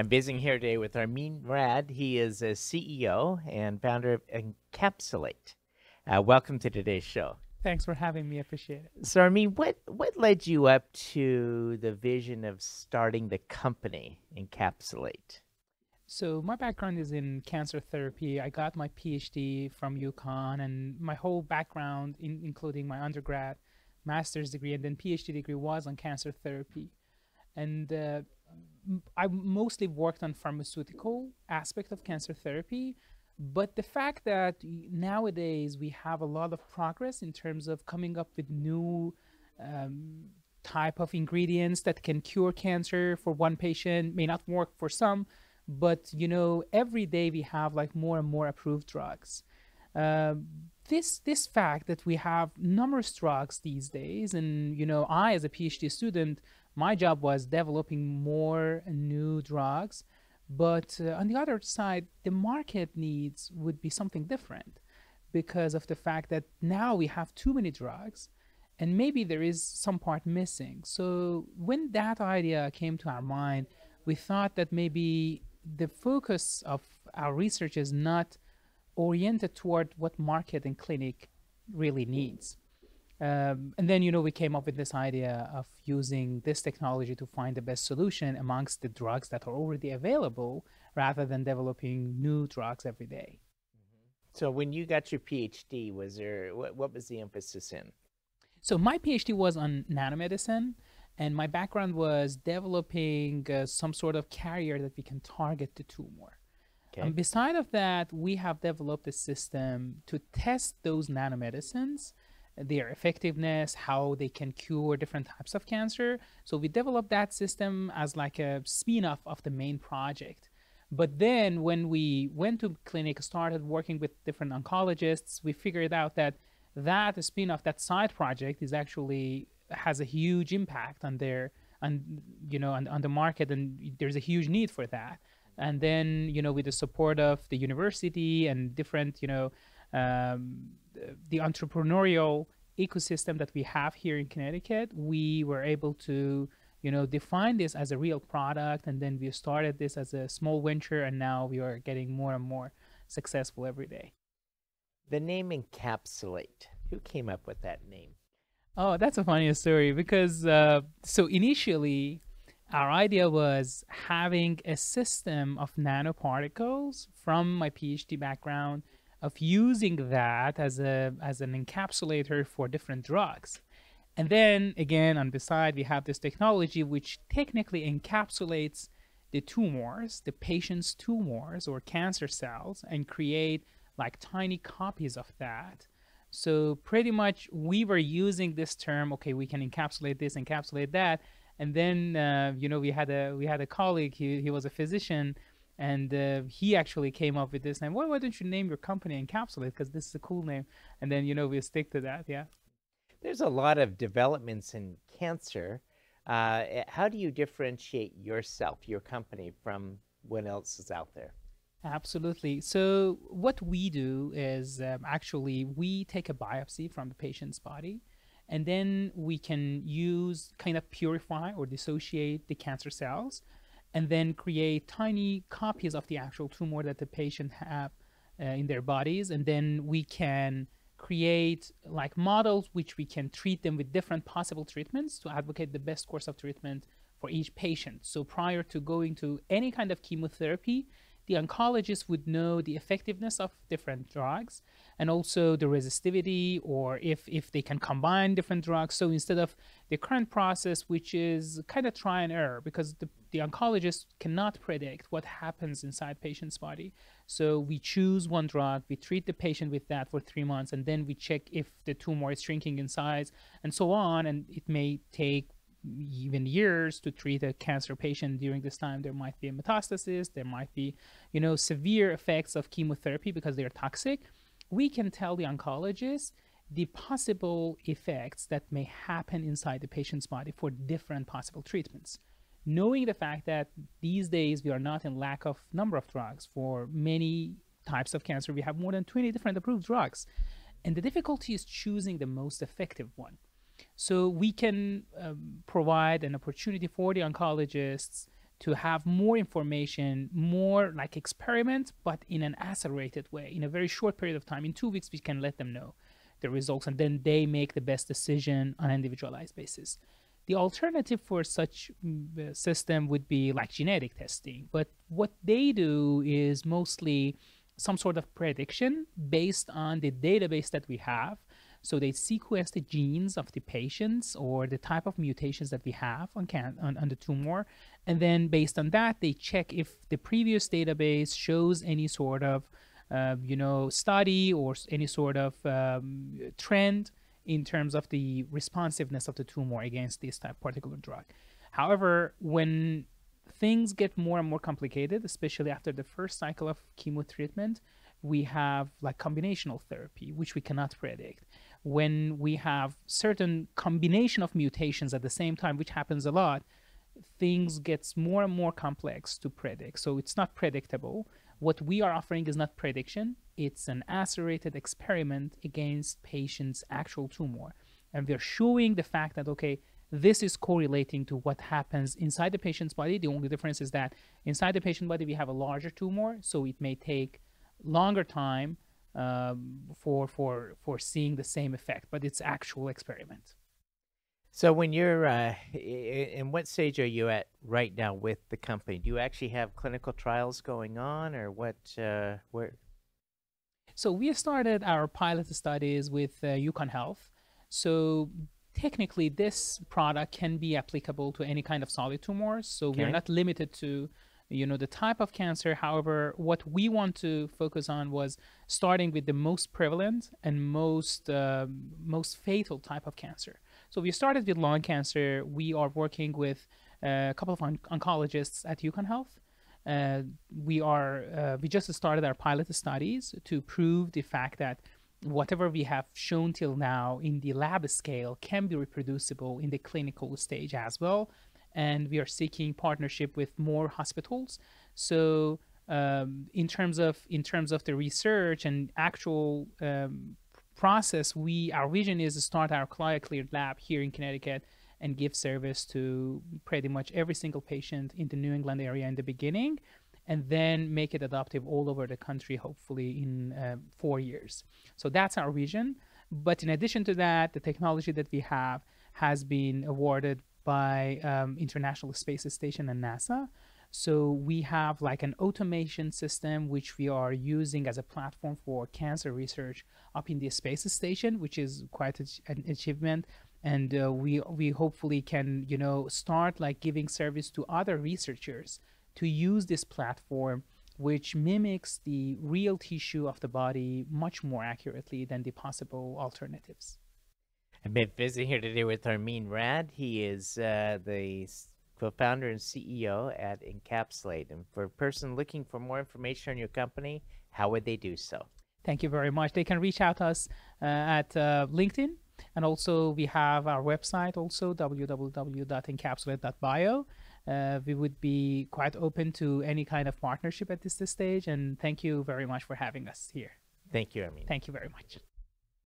I'm visiting here today with Armin Rad. He is a CEO and founder of Encapsulate. Uh, welcome to today's show. Thanks for having me. Appreciate it. So, Armin, what what led you up to the vision of starting the company Encapsulate? So my background is in cancer therapy. I got my PhD from UConn, and my whole background, in, including my undergrad, master's degree, and then PhD degree, was on cancer therapy. And uh, I mostly worked on pharmaceutical aspect of cancer therapy, but the fact that nowadays we have a lot of progress in terms of coming up with new um, type of ingredients that can cure cancer for one patient may not work for some, but you know every day we have like more and more approved drugs. Um, this this fact that we have numerous drugs these days, and you know I as a PhD student my job was developing more new drugs but uh, on the other side the market needs would be something different because of the fact that now we have too many drugs and maybe there is some part missing so when that idea came to our mind we thought that maybe the focus of our research is not oriented toward what market and clinic really needs um, and then, you know, we came up with this idea of using this technology to find the best solution amongst the drugs that are already available rather than developing new drugs every day. Mm-hmm. So when you got your PhD, was there what, what was the emphasis in? So my PhD was on nanomedicine, and my background was developing uh, some sort of carrier that we can target the tumor. Okay. And beside of that, we have developed a system to test those nanomedicines their effectiveness, how they can cure different types of cancer. So we developed that system as like a spin-off of the main project. But then when we went to clinic, started working with different oncologists, we figured out that that spin-off, that side project is actually has a huge impact on their on you know on, on the market and there's a huge need for that. And then, you know, with the support of the university and different, you know, um, the entrepreneurial ecosystem that we have here in Connecticut, we were able to you know define this as a real product and then we started this as a small venture and now we are getting more and more successful every day the name encapsulate who came up with that name oh that's a funny story because uh, so initially our idea was having a system of nanoparticles from my phd background of using that as a as an encapsulator for different drugs. And then again, on the side, we have this technology which technically encapsulates the tumors, the patient's tumors or cancer cells, and create like tiny copies of that. So pretty much we were using this term, okay, we can encapsulate this, encapsulate that. And then, uh, you know, we had a, we had a colleague, he, he was a physician and uh, he actually came up with this name. Why, why don't you name your company Encapsulate? Because this is a cool name, and then you know we stick to that. Yeah. There's a lot of developments in cancer. Uh, eh, how do you differentiate yourself, your company, from what else is out there? Absolutely. So what we do is um, actually we take a biopsy from the patient's body, and then we can use kind of purify or dissociate the cancer cells and then create tiny copies of the actual tumor that the patient have uh, in their bodies. And then we can create like models which we can treat them with different possible treatments to advocate the best course of treatment for each patient. So prior to going to any kind of chemotherapy, the oncologist would know the effectiveness of different drugs and also the resistivity or if, if they can combine different drugs. So instead of the current process, which is kind of try and error because the, the oncologist cannot predict what happens inside patient's body. So we choose one drug, we treat the patient with that for three months, and then we check if the tumor is shrinking in size and so on. And it may take even years to treat a cancer patient during this time there might be a metastasis there might be you know severe effects of chemotherapy because they are toxic we can tell the oncologist the possible effects that may happen inside the patient's body for different possible treatments knowing the fact that these days we are not in lack of number of drugs for many types of cancer we have more than 20 different approved drugs and the difficulty is choosing the most effective one so we can um, provide an opportunity for the oncologists to have more information, more like experiments, but in an accelerated way, in a very short period of time. In two weeks, we can let them know the results and then they make the best decision on an individualized basis. The alternative for such mm, system would be like genetic testing, but what they do is mostly some sort of prediction based on the database that we have so they sequence the genes of the patients or the type of mutations that we have on, can- on, on the tumor. And then based on that, they check if the previous database shows any sort of, uh, you know, study or any sort of um, trend in terms of the responsiveness of the tumor against this type particular drug. However, when things get more and more complicated, especially after the first cycle of chemo treatment, we have like combinational therapy, which we cannot predict when we have certain combination of mutations at the same time, which happens a lot, things gets more and more complex to predict. So it's not predictable. What we are offering is not prediction. It's an accelerated experiment against patient's actual tumor. And we're showing the fact that, okay, this is correlating to what happens inside the patient's body. The only difference is that inside the patient body, we have a larger tumor, so it may take longer time um, for for for seeing the same effect, but it's actual experiment. So when you're uh, in what stage are you at right now with the company? Do you actually have clinical trials going on, or what? Uh, where? So we started our pilot studies with uh, Yukon Health. So technically, this product can be applicable to any kind of solid tumors. So okay. we're not limited to you know the type of cancer however what we want to focus on was starting with the most prevalent and most uh, most fatal type of cancer so we started with lung cancer we are working with uh, a couple of on oncologists at yukon health uh, we are uh, we just started our pilot studies to prove the fact that whatever we have shown till now in the lab scale can be reproducible in the clinical stage as well and we are seeking partnership with more hospitals. So um, in terms of in terms of the research and actual um, process, we our vision is to start our CLIA cleared lab here in Connecticut and give service to pretty much every single patient in the New England area in the beginning, and then make it adoptive all over the country, hopefully in uh, four years. So that's our vision. But in addition to that, the technology that we have has been awarded by um, International Space Station and NASA. So we have like an automation system which we are using as a platform for cancer research up in the space station, which is quite an achievement. And uh, we we hopefully can you know start like giving service to other researchers to use this platform, which mimics the real tissue of the body much more accurately than the possible alternatives. I've been visiting here today with Armin Rad. He is uh, the co-founder and CEO at Encapsulate. And for a person looking for more information on your company, how would they do so? Thank you very much. They can reach out to us uh, at uh, LinkedIn. And also we have our website also, www.encapsulate.bio. Uh, we would be quite open to any kind of partnership at this, this stage. And thank you very much for having us here. Thank you, Armin. Thank you very much.